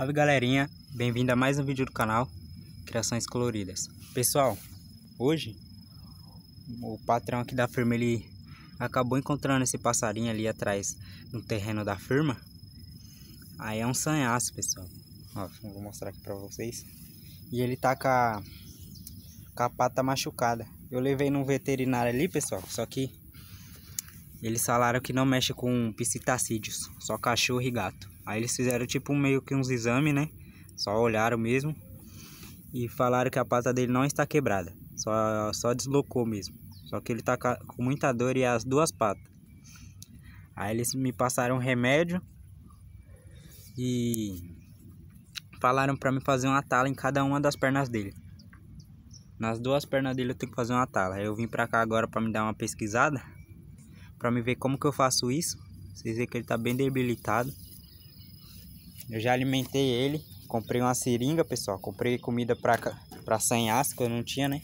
Salve galerinha, bem-vindo a mais um vídeo do canal Criações Coloridas Pessoal, hoje o patrão aqui da firma ele acabou encontrando esse passarinho ali atrás no terreno da firma Aí é um sanhaço pessoal, ó, vou mostrar aqui pra vocês E ele tá com a, com a pata machucada Eu levei num veterinário ali pessoal, só que eles falaram que não mexe com psitacídeos, só cachorro e gato. Aí eles fizeram tipo meio que uns exames, né? Só olharam mesmo. E falaram que a pata dele não está quebrada. Só, só deslocou mesmo. Só que ele tá com muita dor e as duas patas. Aí eles me passaram um remédio. E falaram para me fazer uma tala em cada uma das pernas dele. Nas duas pernas dele eu tenho que fazer uma tala. Eu vim pra cá agora para me dar uma pesquisada para me ver como que eu faço isso. Vocês veem que ele está bem debilitado. Eu já alimentei ele. Comprei uma seringa, pessoal. Comprei comida para pra sanhaço, que eu não tinha, né?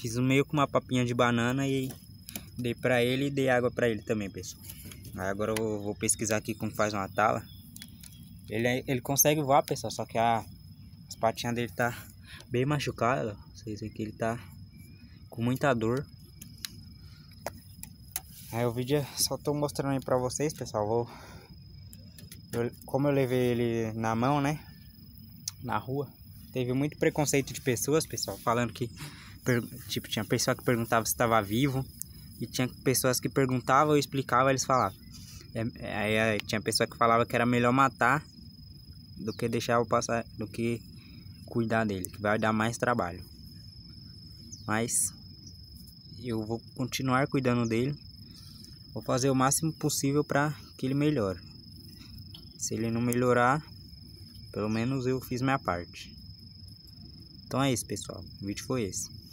Fiz um meio com uma papinha de banana e dei para ele e dei água para ele também, pessoal. Aí agora eu vou, vou pesquisar aqui como faz uma tala. Ele, ele consegue voar, pessoal, só que a, as patinhas dele tá bem machucada. Vocês veem que ele tá com muita dor. Aí o vídeo só tô mostrando aí pra vocês, pessoal. Vou... Eu, como eu levei ele na mão, né? Na rua. Teve muito preconceito de pessoas, pessoal, falando que... Tipo, tinha pessoa que perguntava se estava vivo. E tinha pessoas que perguntavam, eu explicava, eles falavam. É, aí, aí é, tinha pessoa que falava que era melhor matar do que deixar eu passar, do que cuidar dele, que vai dar mais trabalho. Mas eu vou continuar cuidando dele Vou fazer o máximo possível para que ele melhore. Se ele não melhorar, pelo menos eu fiz minha parte. Então é isso, pessoal. O vídeo foi esse.